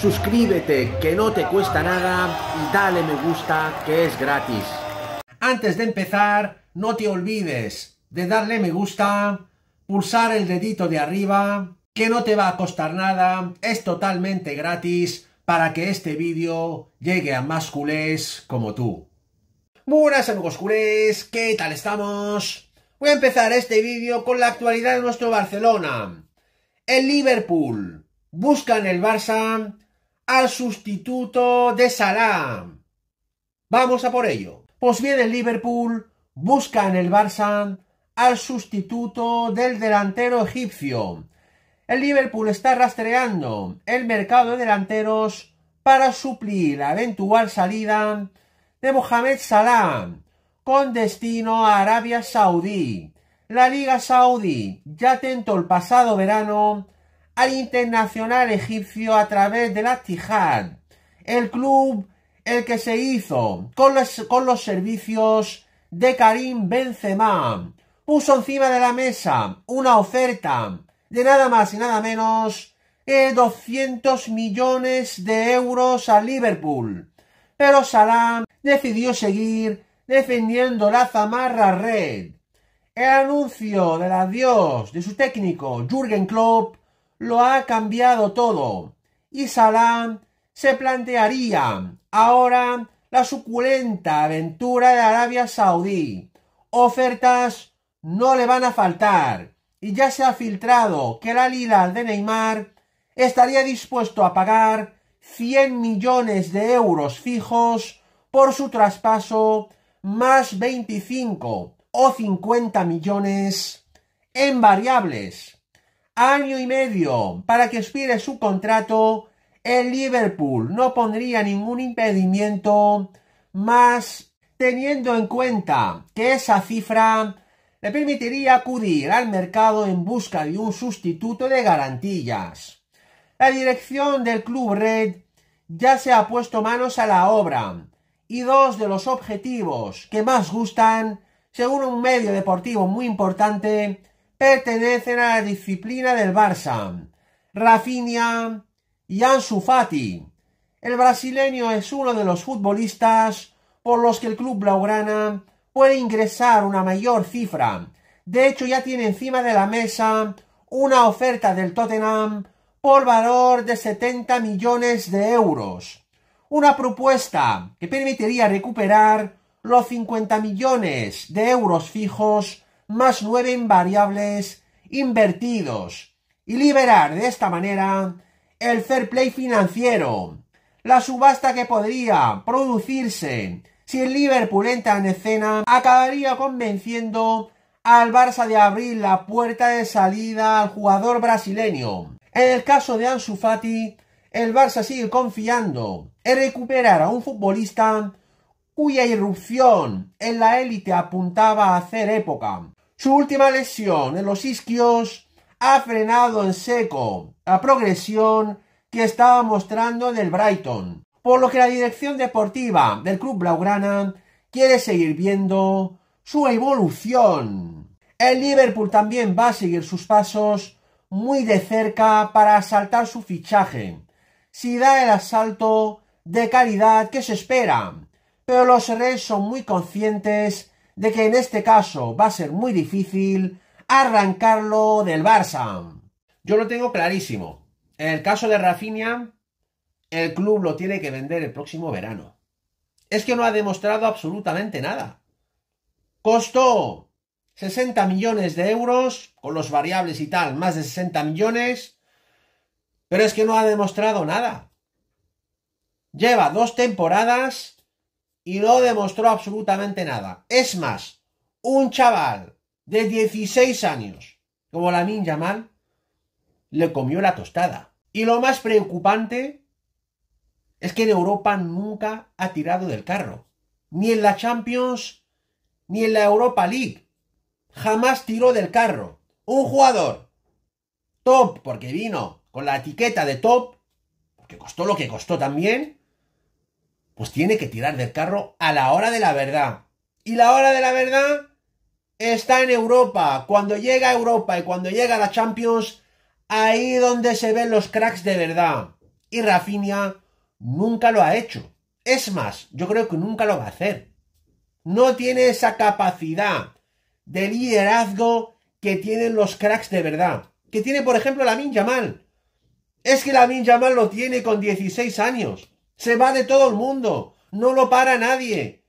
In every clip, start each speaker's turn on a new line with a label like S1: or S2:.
S1: suscríbete que no te cuesta nada y dale me gusta que es gratis. Antes de empezar, no te olvides de darle me gusta, pulsar el dedito de arriba, que no te va a costar nada, es totalmente gratis para que este vídeo llegue a más culés como tú. Buenas amigos culés, ¿qué tal estamos? Voy a empezar este vídeo con la actualidad de nuestro Barcelona. El Liverpool busca en el Barça al sustituto de Salah. Vamos a por ello. Pues bien, el Liverpool busca en el Barça al sustituto del delantero egipcio. El Liverpool está rastreando el mercado de delanteros para suplir la eventual salida de Mohamed Salah con destino a Arabia Saudí. La Liga Saudí ya tentó el pasado verano al internacional egipcio a través de la Tijad, el club el que se hizo con los, servicios de Karim Benzema. Puso encima de la mesa una oferta de nada más y nada menos que 200 millones de euros a Liverpool. Pero Salam decidió seguir defendiendo la zamarra red. El anuncio del adiós de su técnico Jürgen Klopp lo ha cambiado todo. Y Salam se plantearía ahora la suculenta aventura de Arabia Saudí. Ofertas no le van a faltar. Y ya se ha filtrado que la lila de Neymar estaría dispuesto a pagar 100 millones de euros fijos por su traspaso más 25 o 50 millones en variables año y medio para que expire su contrato, el Liverpool no pondría ningún impedimento más teniendo en cuenta que esa cifra le permitiría acudir al mercado en busca de un sustituto de garantías. La dirección del Club Red ya se ha puesto manos a la obra y dos de los objetivos que más gustan, según un medio deportivo muy importante, pertenecen a la disciplina del Barça. Rafinha y Ansu El brasileño es uno de los futbolistas por los que el club blaugrana puede ingresar una mayor cifra. De hecho, ya tiene encima de la mesa una oferta del Tottenham por valor de 70 millones de euros. Una propuesta que permitiría recuperar los 50 millones de euros fijos más nueve variables invertidos y liberar de esta manera el fair play financiero. La subasta que podría producirse si el Liverpool entra en escena acabaría convenciendo al Barça de abrir la puerta de salida al jugador brasileño. En el caso de Ansu Fati, el Barça sigue confiando en recuperar a un futbolista cuya irrupción en la élite apuntaba a hacer época. Su última lesión en los isquios ha frenado en seco la progresión que estaba mostrando en el Brighton, por lo que la dirección deportiva del club blaugrana quiere seguir viendo su evolución. El Liverpool también va a seguir sus pasos muy de cerca para asaltar su fichaje, si da el asalto de calidad que se espera, pero los Reds son muy conscientes de que en este caso va a ser muy difícil arrancarlo del Barça. Yo lo tengo clarísimo. En el caso de Rafinha, el club lo tiene que vender el próximo verano. Es que no ha demostrado absolutamente nada. Costó 60 millones de euros, con los variables y tal, más de 60 millones, pero es que no ha demostrado nada. Lleva dos temporadas y no demostró absolutamente nada. Es más, un chaval de 16 años, como la ninja mal, le comió la tostada. Y lo más preocupante es que en Europa nunca ha tirado del carro. Ni en la Champions, ni en la Europa League. Jamás tiró del carro. Un jugador top, porque vino con la etiqueta de top, que costó lo que costó también, pues tiene que tirar del carro a la hora de la verdad. Y la hora de la verdad está en Europa. Cuando llega a Europa y cuando llega a la Champions, ahí donde se ven los cracks de verdad. Y Rafinha nunca lo ha hecho. Es más, yo creo que nunca lo va a hacer. No tiene esa capacidad de liderazgo que tienen los cracks de verdad. Que tiene, por ejemplo, la Mal. Es que la mal lo tiene con 16 años. Se va de todo el mundo. No lo para nadie.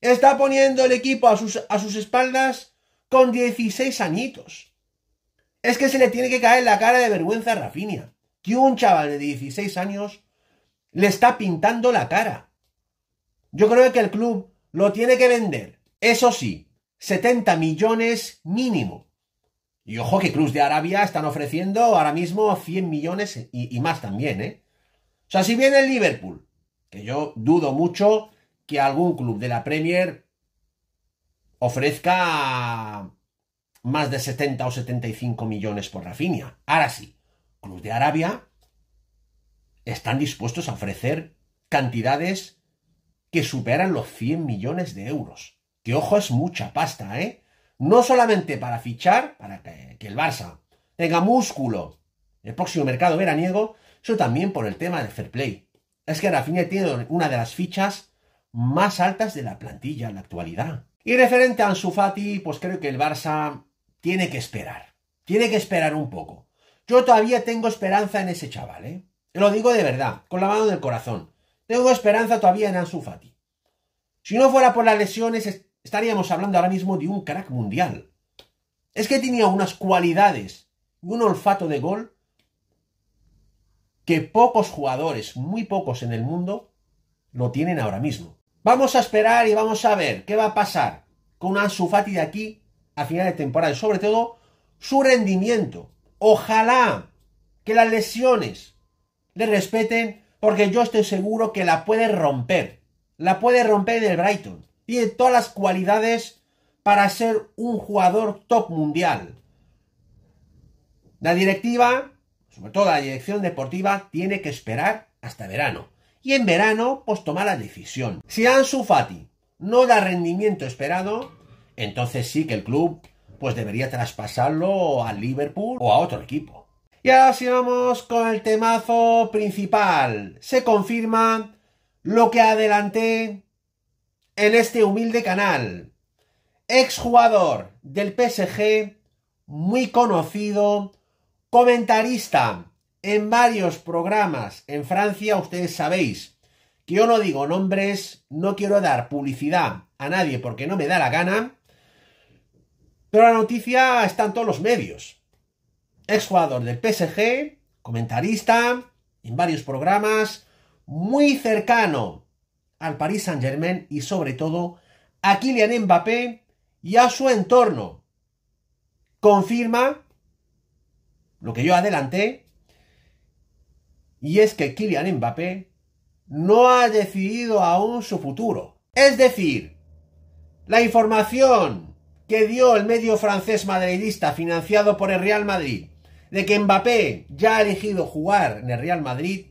S1: Está poniendo el equipo a sus, a sus espaldas con 16 añitos. Es que se le tiene que caer la cara de vergüenza a Rafinha. Que un chaval de 16 años le está pintando la cara. Yo creo que el club lo tiene que vender. Eso sí, 70 millones mínimo. Y ojo que Cruz de Arabia están ofreciendo ahora mismo 100 millones y más también, ¿eh? O sea, si viene el Liverpool, que yo dudo mucho que algún club de la Premier ofrezca más de 70 o 75 millones por Rafinha. Ahora sí, club de Arabia están dispuestos a ofrecer cantidades que superan los 100 millones de euros. Que ojo, es mucha pasta, ¿eh? No solamente para fichar, para que, que el Barça tenga músculo el próximo mercado veraniego, eso también por el tema del fair play. Es que Rafinha tiene una de las fichas más altas de la plantilla en la actualidad. Y referente a Ansu Fati, pues creo que el Barça tiene que esperar. Tiene que esperar un poco. Yo todavía tengo esperanza en ese chaval, ¿eh? Lo digo de verdad, con la mano del corazón. Tengo esperanza todavía en Ansu Fati. Si no fuera por las lesiones, estaríamos hablando ahora mismo de un crack mundial. Es que tenía unas cualidades un olfato de gol que pocos jugadores, muy pocos en el mundo, lo tienen ahora mismo. Vamos a esperar y vamos a ver qué va a pasar con Ansu Fati de aquí a final de temporada y sobre todo su rendimiento. Ojalá que las lesiones le respeten porque yo estoy seguro que la puede romper. La puede romper en el Brighton. Tiene todas las cualidades para ser un jugador top mundial. La directiva sobre todo la dirección deportiva tiene que esperar hasta verano. Y en verano, pues tomar la decisión. Si Ansu Fati no da rendimiento esperado, entonces sí que el club pues debería traspasarlo al Liverpool o a otro equipo. Y ahora sí vamos con el temazo principal. Se confirma lo que adelanté en este humilde canal. Exjugador del PSG, muy conocido comentarista en varios programas en Francia, ustedes sabéis que yo no digo nombres, no quiero dar publicidad a nadie porque no me da la gana, pero la noticia está en todos los medios. Exjugador del PSG, comentarista en varios programas, muy cercano al Paris Saint-Germain y sobre todo a Kylian Mbappé y a su entorno. Confirma lo que yo adelanté, y es que Kylian Mbappé no ha decidido aún su futuro. Es decir, la información que dio el medio francés madridista financiado por el Real Madrid de que Mbappé ya ha elegido jugar en el Real Madrid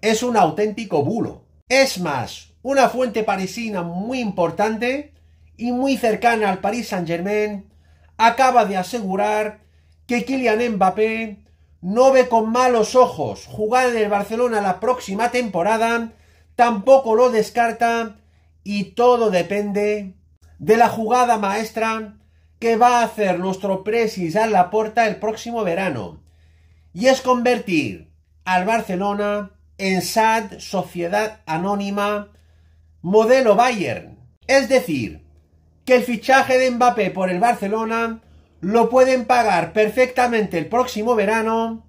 S1: es un auténtico bulo. Es más, una fuente parisina muy importante y muy cercana al Paris Saint-Germain acaba de asegurar que Kylian Mbappé no ve con malos ojos jugar en el Barcelona la próxima temporada, tampoco lo descarta y todo depende de la jugada maestra que va a hacer nuestro presis a la puerta el próximo verano. Y es convertir al Barcelona en SAD, Sociedad Anónima, modelo Bayern. Es decir, que el fichaje de Mbappé por el Barcelona lo pueden pagar perfectamente el próximo verano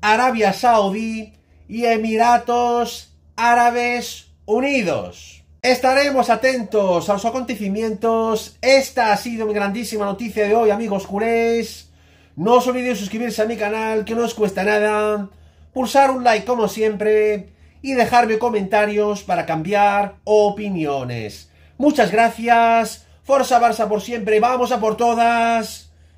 S1: Arabia Saudí y Emiratos Árabes Unidos. Estaremos atentos a los acontecimientos. Esta ha sido mi grandísima noticia de hoy, amigos jurés. No os olvidéis suscribirse a mi canal, que no os cuesta nada. Pulsar un like como siempre y dejarme comentarios para cambiar opiniones. Muchas gracias. Forza Barça por siempre. Vamos a por todas